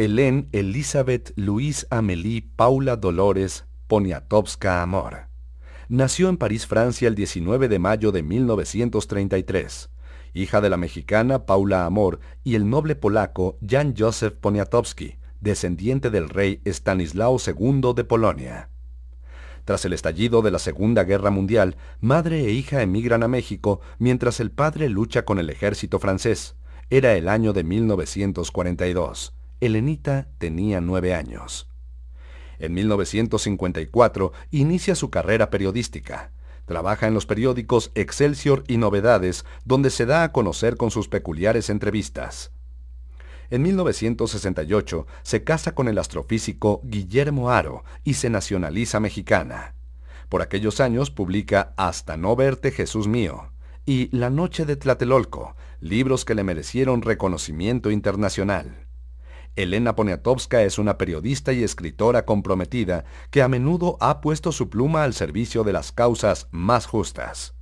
Hélène Elizabeth Louise Amélie Paula Dolores Poniatowska Amor. Nació en París, Francia, el 19 de mayo de 1933, hija de la mexicana Paula Amor y el noble polaco Jan Joseph Poniatowski, descendiente del rey Stanislao II de Polonia. Tras el estallido de la Segunda Guerra Mundial, madre e hija emigran a México mientras el padre lucha con el ejército francés. Era el año de 1942. Elenita tenía nueve años. En 1954 inicia su carrera periodística. Trabaja en los periódicos Excelsior y Novedades, donde se da a conocer con sus peculiares entrevistas. En 1968 se casa con el astrofísico Guillermo Aro y se nacionaliza mexicana. Por aquellos años publica Hasta no verte Jesús mío y La noche de Tlatelolco, libros que le merecieron reconocimiento internacional. Elena Poniatowska es una periodista y escritora comprometida que a menudo ha puesto su pluma al servicio de las causas más justas.